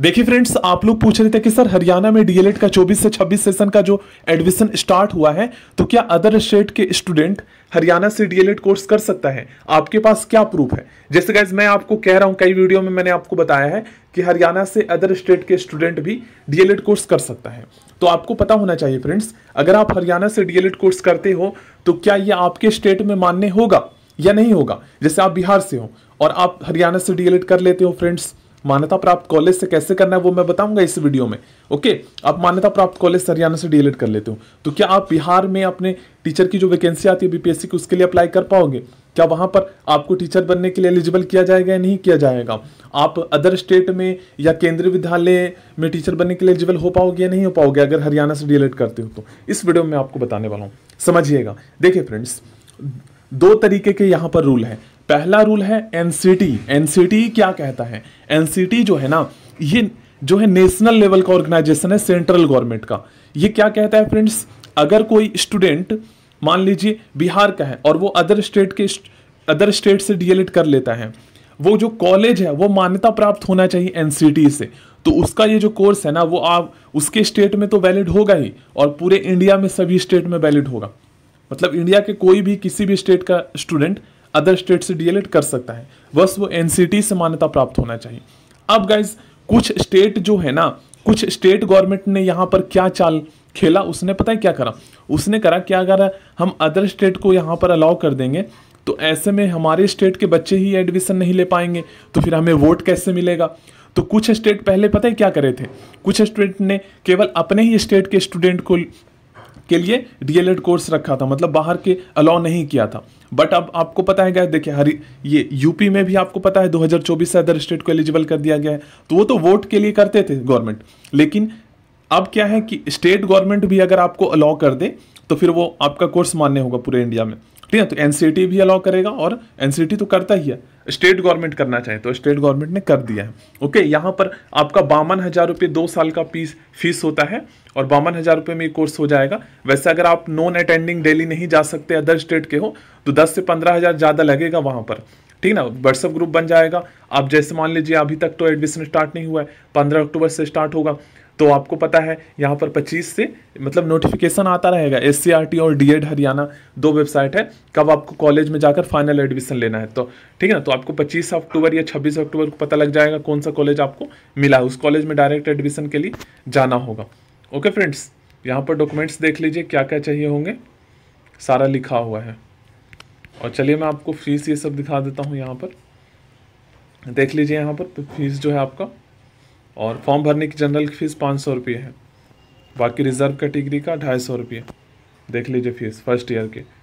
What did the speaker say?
देखिए फ्रेंड्स आप लोग पूछ रहे थे कि सर हरियाणा में डीएलएड का 24 से 26 सेशन का जो एडमिशन स्टार्ट हुआ है तो क्या अदर स्टेट के स्टूडेंट हरियाणा से डीएलएड कोर्स कर सकता है आपके पास क्या प्रूफ है जैसे गैस मैं आपको कह रहा हूं कई वीडियो में मैंने आपको बताया है कि हरियाणा से अदर स्टेट के स्टूडेंट भी डीएलएड कोर्स कर सकता है तो आपको पता होना चाहिए फ्रेंड्स अगर आप हरियाणा से डीएलएड कोर्स करते हो तो क्या ये आपके स्टेट में मान्य होगा या नहीं होगा जैसे आप बिहार से हो और आप हरियाणा से डीएलएड कर लेते हो फ्रेंड्स मान्यता प्राप्त कॉलेज से कैसे करना है वो मैं बताऊंगा इस वीडियो में ओके आप मान्यता प्राप्त कॉलेज से हरियाणा से डीएलएड कर लेते हो तो क्या आप बिहार में अपने टीचर की जो वैकेंसी आती है बीपीएससी की उसके लिए अप्लाई कर पाओगे क्या वहां पर आपको टीचर बनने के लिए एलिजिबल किया जाएगा या नहीं किया जाएगा आप अदर स्टेट में या केंद्रीय विद्यालय में टीचर बनने के लिए एलिजिबल हो पाओगे या नहीं हो पाओगे अगर हरियाणा से डीएलएड करते हो तो इस वीडियो में आपको बताने वाला हूँ समझिएगा देखिए फ्रेंड्स दो तरीके के यहाँ पर रूल हैं पहला रूल है एनसीटी एनसीटी क्या कहता है एनसीटी जो है ना ये जो है नेशनल लेवल का ऑर्गेनाइजेशन है सेंट्रल गवर्नमेंट का ये क्या कहता है फ्रेंड्स अगर कोई स्टूडेंट मान लीजिए बिहार का है और वो अदर स्टेट के अदर स्टेट से डीएलएड कर लेता है वो जो कॉलेज है वो मान्यता प्राप्त होना चाहिए एनसीटी से तो उसका ये जो कोर्स है ना वो आप उसके स्टेट में तो वैलिड होगा ही और पूरे इंडिया में सभी स्टेट में वैलिड होगा मतलब इंडिया के कोई भी किसी भी स्टेट का स्टूडेंट अदर स्टेट से डीएलएड कर सकता है बस वो एनसीटी से मान्यता प्राप्त होना चाहिए अब गाइज कुछ स्टेट जो है ना कुछ स्टेट गवर्नमेंट ने यहाँ पर क्या चाल खेला उसने पता है क्या करा उसने करा कि अगर हम अदर स्टेट को यहाँ पर अलाउ कर देंगे तो ऐसे में हमारे स्टेट के बच्चे ही एडमिशन नहीं ले पाएंगे तो फिर हमें वोट कैसे मिलेगा तो कुछ स्टेट पहले पता है क्या करे थे कुछ स्टेट ने केवल अपने ही स्टेट के स्टूडेंट को के लिए डीएलएड कोर्स रखा था मतलब बाहर के अलाउ नहीं किया था बट अब आपको पता है देखिए हरी ये यूपी में भी आपको पता है 2024 से अदर स्टेट को एलिजिबल कर दिया गया है तो वो तो वोट के लिए करते थे गवर्नमेंट लेकिन अब क्या है कि स्टेट गवर्नमेंट भी अगर आपको अलाउ कर दे तो फिर वो आपका कोर्स मान्य होगा पूरे इंडिया में ठीक है तो एनसीटी e भी अलाउ करेगा और एनसीटी e तो करता ही है स्टेट गवर्नमेंट करना चाहे तो स्टेट गवर्नमेंट ने कर दिया है ओके यहाँ पर आपका बावन हज़ार रुपये दो साल का फीस फीस होता है और बावन हज़ार रुपये में ये कोर्स हो जाएगा वैसे अगर आप नॉन अटेंडिंग डेली नहीं जा सकते अदर स्टेट के हो तो दस से पंद्रह हज़ार ज़्यादा लगेगा वहाँ पर ठीक ना व्हाट्सअप ग्रुप बन जाएगा आप जैसे मान लीजिए अभी तक तो एडमिशन स्टार्ट नहीं हुआ है पंद्रह अक्टूबर से स्टार्ट होगा तो आपको पता है यहाँ पर 25 से मतलब नोटिफिकेशन आता रहेगा एस और डी हरियाणा दो वेबसाइट है कब आपको कॉलेज में जाकर फाइनल एडमिशन लेना है तो ठीक है ना तो आपको 25 अक्टूबर या 26 अक्टूबर को पता लग जाएगा कौन सा कॉलेज आपको मिला है उस कॉलेज में डायरेक्ट एडमिशन के लिए जाना होगा ओके फ्रेंड्स यहाँ पर डॉक्यूमेंट्स देख लीजिए क्या क्या चाहिए होंगे सारा लिखा हुआ है और चलिए मैं आपको फीस ये सब दिखा देता हूँ यहाँ पर देख लीजिए यहाँ पर फीस तो जो है आपका और फॉर्म भरने की जनरल की फ़ीस पाँच सौ रुपये है बाकी रिज़र्व कैटेगरी का ढाई सौ रुपये देख लीजिए फीस फर्स्ट ईयर के